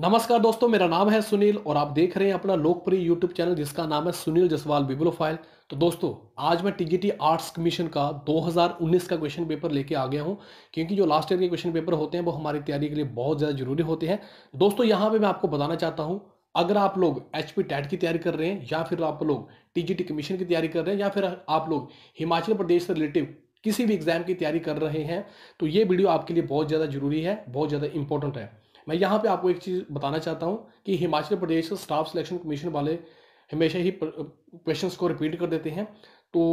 नमस्कार दोस्तों मेरा नाम है सुनील और आप देख रहे हैं अपना लोकप्रिय यूट्यूब चैनल जिसका नाम है सुनील जसवाल बिबलो फाइल तो दोस्तों आज मैं टीजीटी आर्ट्स कमीशन का 2019 का क्वेश्चन पेपर लेके आ गया हूं क्योंकि जो लास्ट ईयर के क्वेश्चन पेपर होते हैं वो हमारी तैयारी के लिए बहुत ज़्यादा जरूरी होते हैं दोस्तों यहाँ पर मैं आपको बताना चाहता हूँ अगर आप लोग एच पी टैट की तैयारी कर रहे हैं या फिर आप लोग टी टी कमीशन की तैयारी कर रहे हैं या फिर आप लोग हिमाचल प्रदेश से रिलेटिव किसी भी एग्जाम की तैयारी कर रहे हैं तो ये वीडियो आपके लिए बहुत ज़्यादा जरूरी है बहुत ज़्यादा इंपॉर्टेंट है मैं यहाँ पे आपको एक चीज़ बताना चाहता हूँ कि Himachal Pradesh staff selection commission वाले हमेशा ही क्वेश्चन को रिपीट कर देते हैं तो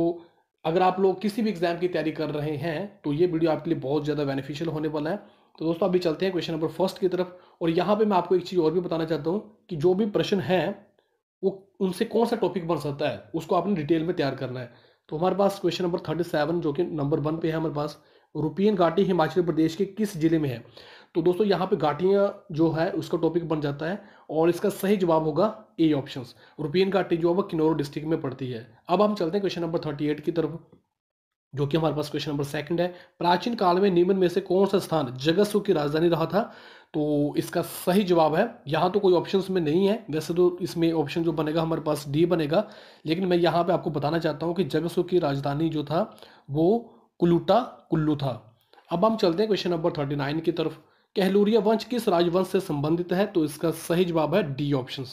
अगर आप लोग किसी भी एग्ज़ाम की तैयारी कर रहे हैं तो ये वीडियो आपके लिए बहुत ज़्यादा बेनिफिशियल होने वाला है तो दोस्तों अभी चलते हैं क्वेश्चन नंबर फर्स्ट की तरफ और यहाँ पे मैं आपको एक चीज़ और भी बताना चाहता हूँ कि जो भी प्रश्न है वो उनसे कौन सा टॉपिक बन सकता है उसको आपने डिटेल में तैयार करना है तो हमारे पास क्वेश्चन नंबर थर्टी सेवन जो कि नंबर वन पे है हमारे पास रुपीन घाटी हिमाचल प्रदेश के किस जिले में है तो दोस्तों यहाँ पे घाटियाँ जो है उसका टॉपिक बन जाता है और इसका सही जवाब होगा ए ऑप्शन रुपीन घाटी जो है वह किन्नौर डिस्ट्रिक्ट में पड़ती है अब हम चलते हैं क्वेश्चन नंबर थर्टी एट की तरफ जो कि हमारे पास क्वेश्चन नंबर सेकंड है प्राचीन काल में नीमन में से कौन सा स्थान जगत की राजधानी रहा था तो इसका सही जवाब है यहाँ तो कोई ऑप्शन में नहीं है वैसे तो इसमें ऑप्शन जो बनेगा हमारे पास डी बनेगा लेकिन मैं यहाँ पे आपको बताना चाहता हूँ कि जगत की राजधानी जो था वो कुलूटा कुल्लू था अब हम चलते हैं क्वेश्चन नंबर थर्टी नाइन की तरफ कहलूरिया वंश किस राजवंश से संबंधित है तो इसका सही जवाब है डी ऑप्शन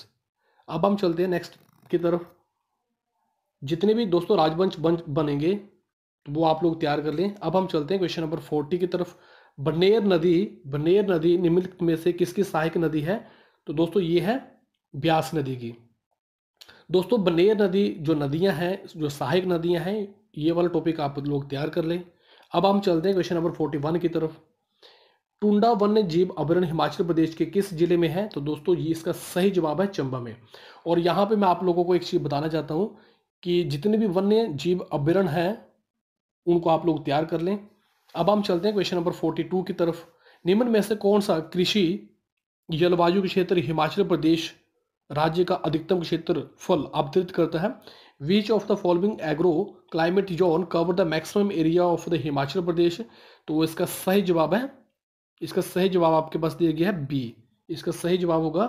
अब हम चलते हैं नेक्स्ट की तरफ जितने भी दोस्तों राजवंश बनेंगे तो वो आप लोग तैयार कर लें अब हम चलते हैं क्वेश्चन नंबर फोर्टी की तरफ बनेर नदी बनेर नदी निम्नलिखित में से किसकी सहायक नदी है तो दोस्तों ये है ब्यास नदी की दोस्तों बनेर नदी जो नदियां हैं जो सहायक नदियां हैं ये वाला टॉपिक आप लोग तैयार कर लें अब हम चलते हैं क्वेश्चन नंबर फोर्टी वन की तरफ टुंडा वन्य जीव अभ्यारण हिमाचल प्रदेश के किस जिले में है तो दोस्तों ये इसका सही जवाब है चंबा में और यहाँ पे मैं आप लोगों को एक चीज़ बताना चाहता हूँ कि जितने भी वन्य जीव अभ्यारण हैं उनको आप लोग तैयार कर लें अब हम चलते हैं क्वेश्चन नंबर फोर्टी टू की तरफ निम्न में से कौन सा कृषि जलवायु क्षेत्र हिमाचल प्रदेश राज्य का अधिकतम क्षेत्र फल अवतरित करता है which of the following agro climate zone cover the maximum area of the Himachal Pradesh तो इसका सही जवाब है इसका सही जवाब आपके पास दिया गया है बी इसका सही जवाब होगा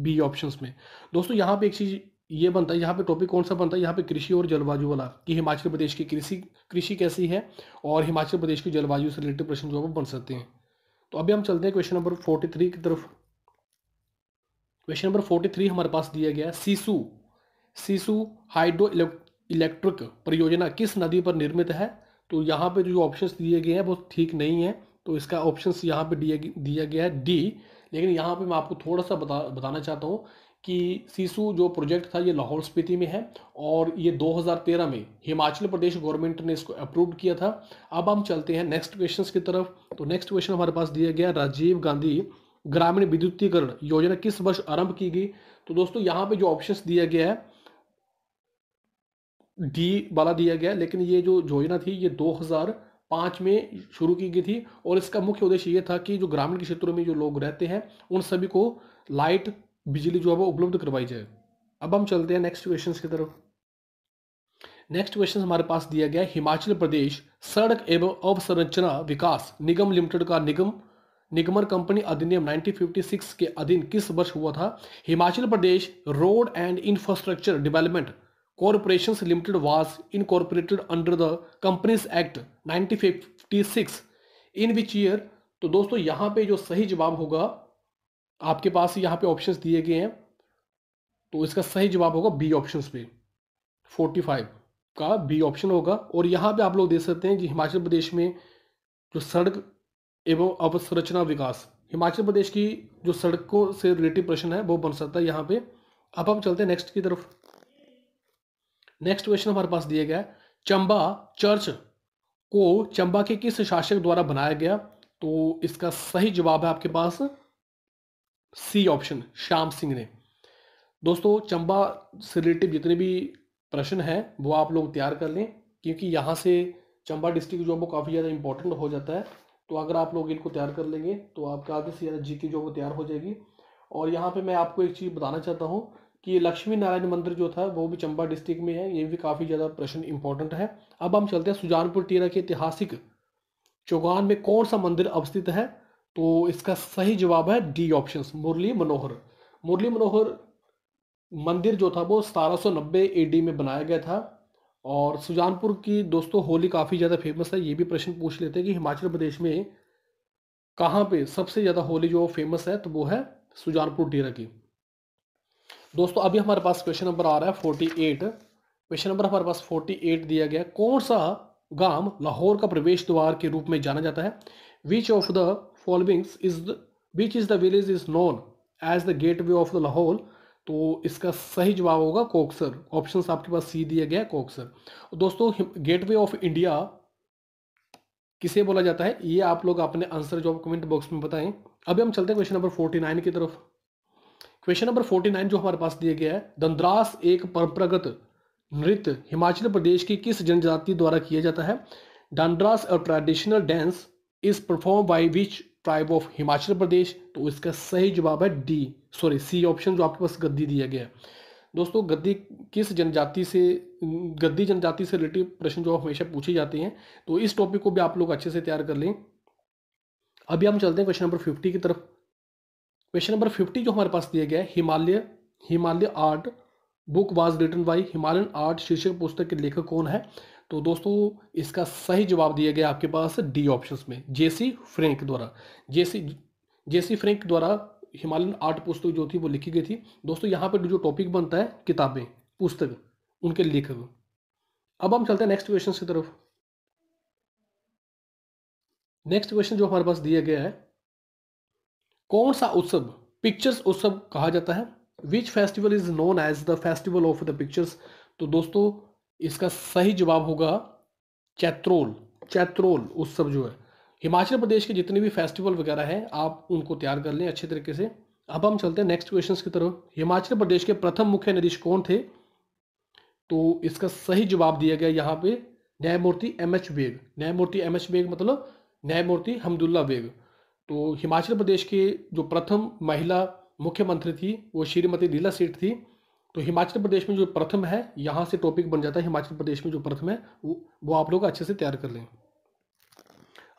बी ऑप्शन में दोस्तों यहाँ पे एक चीज़ ये बनता है यहाँ पे टॉपिक कौन सा बनता है यहाँ पे कृषि और जलवायु वाला कि हिमाचल प्रदेश की कृषि कृषि कैसी है और हिमाचल प्रदेश की जलवायु से रिलेटेड प्रश्न जो है वो बन सकते हैं तो अभी हम चलते हैं क्वेश्चन नंबर फोर्टी थ्री की तरफ क्वेश्चन नंबर फोर्टी थ्री हमारे पास दिया गया है सीसू सीसू हाइड्रो इलेक्ट्रिक परियोजना किस नदी पर निर्मित है तो यहाँ पे जो ऑप्शंस दिए गए हैं वो ठीक नहीं है तो इसका ऑप्शन यहाँ पे दिया दिया गया है डी लेकिन यहाँ पे मैं आपको थोड़ा सा बता बताना चाहता हूँ कि सीसू जो प्रोजेक्ट था ये लाहौल स्पीति में है और ये 2013 में हिमाचल प्रदेश गवर्नमेंट ने इसको अप्रूव किया था अब हम चलते हैं नेक्स्ट क्वेश्चन की तरफ तो नेक्स्ट क्वेश्चन हमारे पास दिया गया राजीव गांधी ग्रामीण विद्युतीकरण योजना किस वर्ष आरंभ की गई तो दोस्तों यहाँ पे जो ऑप्शन दिया गया है डी वाला दिया गया लेकिन ये जो योजना थी ये दो पाँच में शुरू की गई थी और इसका मुख्य उद्देश्य ये था कि जो ग्रामीण क्षेत्रों में जो लोग रहते हैं उन सभी को लाइट बिजली जो है वो उपलब्ध करवाई जाए अब हम चलते हैं नेक्स्ट क्वेश्चन की तरफ नेक्स्ट क्वेश्चन हमारे पास दिया गया हिमाचल प्रदेश सड़क एवं अवसंरचना विकास निगम लिमिटेड का निगम निगमर कंपनी अधिनियम 1956 के अधीन किस वर्ष हुआ था Himachal Pradesh road and infrastructure development Corporations Limited was incorporated under the Companies Act 1956 in which year तो दोस्तों यहाँ पे जो सही जवाब होगा आपके पास यहाँ पे ऑप्शंस दिए गए हैं तो इसका सही जवाब होगा बी ऑप्शंस पे 45 का बी ऑप्शन होगा और यहाँ पे आप लोग देख सकते हैं कि हिमाचल प्रदेश में जो सड़क एवं अवसंरचना विकास हिमाचल प्रदेश की जो सड़कों से रिलेटिव प्रश्न है वो बन सकता है यहाँ पे अब हम चलते हैं नेक्स्ट की तरफ नेक्स्ट क्वेश्चन हमारे पास दिया गया चंबा चर्च को चंबा के किस शासक द्वारा बनाया गया तो इसका सही जवाब है आपके पास सी ऑप्शन श्याम सिंह ने दोस्तों चंबा से रिलेटिव जितने भी प्रश्न हैं वो आप लोग तैयार कर लें क्योंकि यहाँ से चंबा डिस्ट्रिक्ट जो है वो काफ़ी ज़्यादा इंपॉर्टेंट हो जाता है तो अगर आप लोग इनको तैयार कर लेंगे तो आपका आगे से ज़्यादा जी की जो वो तैयार हो जाएगी और यहाँ पे मैं आपको एक चीज़ बताना चाहता हूँ कि लक्ष्मी नारायण मंदिर जो था वो भी चंबा डिस्ट्रिक्ट में है ये भी काफ़ी ज़्यादा प्रश्न इंपॉर्टेंट है अब हम चलते हैं सुजानपुर टीरा के ऐतिहासिक चौगान में कौन सा मंदिर अवस्थित है तो इसका सही जवाब है डी ऑप्शन मुरली मनोहर मुरली मनोहर मंदिर जो था वो ए डी में बनाया गया था और सुजानपुर की दोस्तों होली काफ़ी ज़्यादा फेमस है ये भी प्रश्न पूछ लेते हैं कि हिमाचल प्रदेश में कहाँ पे सबसे ज़्यादा होली जो फेमस है तो वो है सुजानपुर डेरा की दोस्तों अभी हमारे पास क्वेश्चन नंबर आ रहा है फोर्टी एट क्वेश्चन नंबर हमारे पास फोर्टी एट दिया गया कौन सा गांव लाहौर का प्रवेश द्वार के रूप में जाना जाता है which of the followings is which is the village is known as the gateway of the Lahaul तो इसका सही जवाब होगा कोक्सर ऑप्शन आपके पास सी दिया गया है कोक्सर दोस्तों वे ऑफ इंडिया किसे बोला जाता है ये आप लोग अपने आंसर जो कमेंट बॉक्स में बताएं अभी हम चलते हैं क्वेश्चन नंबर फोर्टी नाइन की तरफ क्वेश्चन नंबर फोर्टी नाइन जो हमारे पास दिया गया है दंद्रास एक परंपरागत नृत्य हिमाचल प्रदेश की किस जनजाति द्वारा किया जाता है डांड्रास और traditional dance is perform by which tribe of Himachal Pradesh तो इसका सही जवाब है डी सॉरी सी ऑप्शन जो आपके पास गद्दी दिया गया है दोस्तों गद्दी किस जनजाति से गद्दी जनजाति से रिलेटिव प्रश्न जो हमेशा पूछे जाते हैं तो इस टॉपिक को भी आप लोग अच्छे से तैयार कर लें अभी हम चलते हैं क्वेश्चन नंबर फिफ्टी की तरफ क्वेश्चन नंबर फिफ्टी जो हमारे पास दिया गया है Himalaya Himalaya art book was written by Himalayan art शीर्षक पुस्तक के लेखक कौन है तो दोस्तों इसका सही जवाब दिया गया आपके पास डी ऑप्शन में जेसी फ्रेंक द्वारा जेसी जेसी फ्रेंक द्वारा हिमालयन आर्ट पुस्तक जो थी वो लिखी गई थी दोस्तों यहाँ पर जो टॉपिक बनता है किताबें पुस्तक उनके लेखक अब हम चलते हैं नेक्स्ट क्वेश्चन की तरफ नेक्स्ट क्वेश्चन जो हमारे पास दिया गया है कौन सा उत्सव पिक्चर्स उत्सव कहा जाता है which festival is known as the festival of the pictures तो दोस्तों इसका सही जवाब होगा चैत्रोल चैत्रोल उत्सव जो है हिमाचल प्रदेश के जितने भी फेस्टिवल वगैरह हैं आप उनको तैयार कर लें अच्छे तरीके से अब हम चलते हैं नेक्स्ट क्वेश्चन की तरफ हिमाचल प्रदेश के प्रथम मुख्य न्यायाधीश कौन थे तो इसका सही जवाब दिया गया यहाँ पे न्यायमूर्ति एम एच वेग न्यायमूर्ति एम एच वेग मतलब न्यायमूर्ति हमदुल्ला वेग तो हिमाचल प्रदेश के जो प्रथम महिला मुख्यमंत्री थी वो श्रीमती लीला सेठ थी तो हिमाचल प्रदेश में जो प्रथम है यहाँ से टॉपिक बन जाता है हिमाचल प्रदेश में जो प्रथम है वो वो आप लोग अच्छे से तैयार कर लें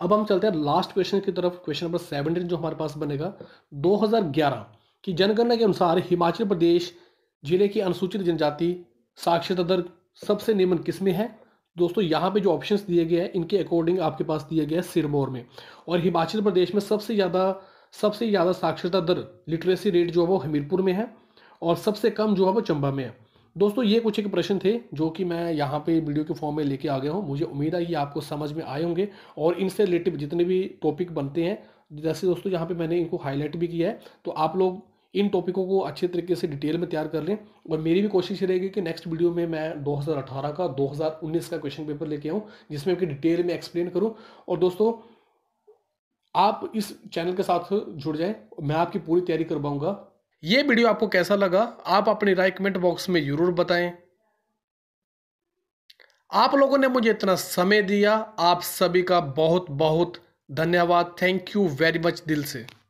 अब हम चलते हैं लास्ट क्वेश्चन की तरफ क्वेश्चन नंबर सेवनटीन जो हमारे पास बनेगा 2011 की जनगणना के अनुसार हिमाचल प्रदेश जिले की अनुसूचित जनजाति साक्षरता दर सबसे निम्न किसमें है दोस्तों यहाँ पे जो ऑप्शंस दिए गए हैं इनके अकॉर्डिंग आपके पास दिए गए हैं सिरमौर में और हिमाचल प्रदेश में सबसे ज़्यादा सबसे ज़्यादा साक्षरता दर लिटरेसी रेट जो है वो हमीरपुर में है और सबसे कम जो है वो चंबा में है दोस्तों ये कुछ एक प्रश्न थे जो कि मैं यहाँ पे वीडियो के फॉर्म में लेके आ गया हूँ मुझे उम्मीद है ये आपको समझ में आए होंगे और इनसे रिलेटिव जितने भी टॉपिक बनते हैं जैसे दोस्तों यहाँ पे मैंने इनको हाईलाइट भी किया है तो आप लोग इन टॉपिकों को अच्छे तरीके से डिटेल में तैयार कर लें और मेरी भी कोशिश रहेगी कि नेक्स्ट वीडियो में मैं 2018 का 2019 का क्वेश्चन पेपर लेके आऊँ जिसमें कि डिटेल में एक्सप्लेन करूँ और दोस्तों आप इस चैनल के साथ जुड़ जाएं मैं आपकी पूरी तैयारी करवाऊँगा ये वीडियो आपको कैसा लगा आप अपनी राय कमेंट बॉक्स में जरूर बताएं आप लोगों ने मुझे इतना समय दिया आप सभी का बहुत बहुत धन्यवाद थैंक यू वेरी मच दिल से